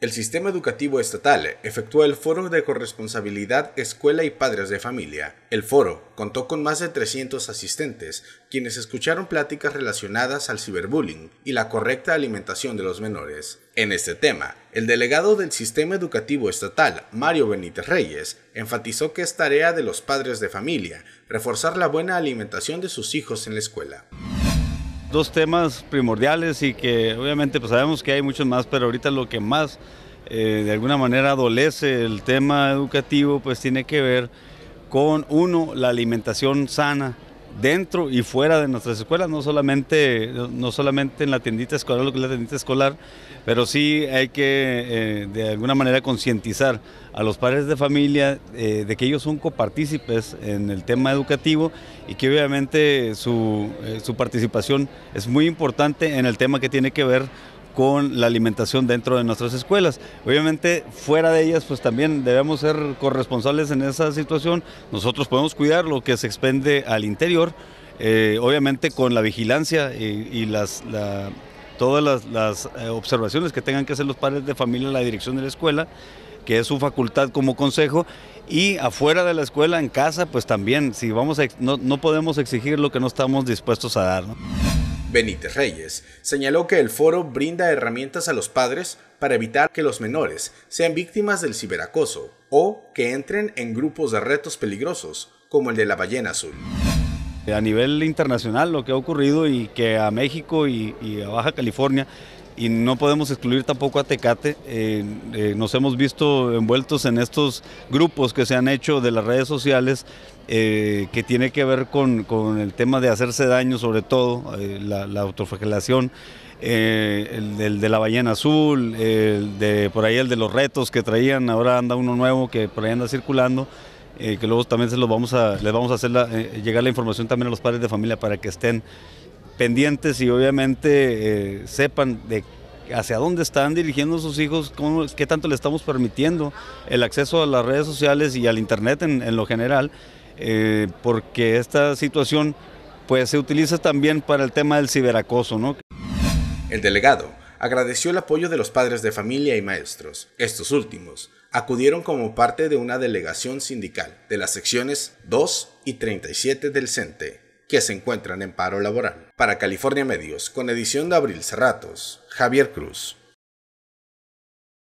El sistema educativo estatal efectuó el foro de corresponsabilidad Escuela y Padres de Familia. El foro contó con más de 300 asistentes, quienes escucharon pláticas relacionadas al ciberbullying y la correcta alimentación de los menores. En este tema, el delegado del sistema educativo estatal, Mario Benítez Reyes, enfatizó que es tarea de los padres de familia reforzar la buena alimentación de sus hijos en la escuela dos temas primordiales y que obviamente pues sabemos que hay muchos más, pero ahorita lo que más eh, de alguna manera adolece el tema educativo pues tiene que ver con uno, la alimentación sana, dentro y fuera de nuestras escuelas, no solamente, no solamente en la tiendita escolar, lo que es la tiendita escolar, pero sí hay que eh, de alguna manera concientizar a los padres de familia eh, de que ellos son copartícipes en el tema educativo y que obviamente su, eh, su participación es muy importante en el tema que tiene que ver con la alimentación dentro de nuestras escuelas. Obviamente fuera de ellas pues también debemos ser corresponsables en esa situación. Nosotros podemos cuidar lo que se expende al interior, eh, obviamente con la vigilancia y, las, todas las, eh, observaciones que tengan que hacer los padres de familia en la dirección de la escuela que es su facultad como consejo, y afuera de la escuela, en casa, pues también, si vamos a, no, podemos exigir lo que no estamos dispuestos a dar. Benítez Reyes, señaló que el foro brinda herramientas a los padres para evitar que los menores sean víctimas del ciberacoso o que entren en grupos de retos peligrosos como el de la ballena azul. A nivel internacional lo que ha ocurrido y que a México y, a Baja California y no podemos excluir tampoco a Tecate. Eh, eh, nos hemos visto envueltos en estos grupos que se han hecho de las redes sociales eh, que tiene que ver con, el tema de hacerse daño, sobre todo la, autofagelación, autoflagelación. el, del, de la ballena azul, de por ahí el de los retos que traían, ahora anda uno nuevo que por ahí anda circulando. que luego también se los vamos a, les vamos a hacer llegar la información también a los padres de familia para que estén pendientes y obviamente sepan de hacia dónde están dirigiendo sus hijos, qué tanto le estamos permitiendo el acceso a las redes sociales y al Internet en, lo general, eh, porque esta situación pues, se utiliza también para el tema del ciberacoso. El delegado agradeció el apoyo de los padres de familia y maestros. Estos últimos acudieron como parte de una delegación sindical de las secciones 2 y 37 del CENTE que se encuentran en paro laboral. Para California Medios, con edición de Abril Cerratos, Javier Cruz.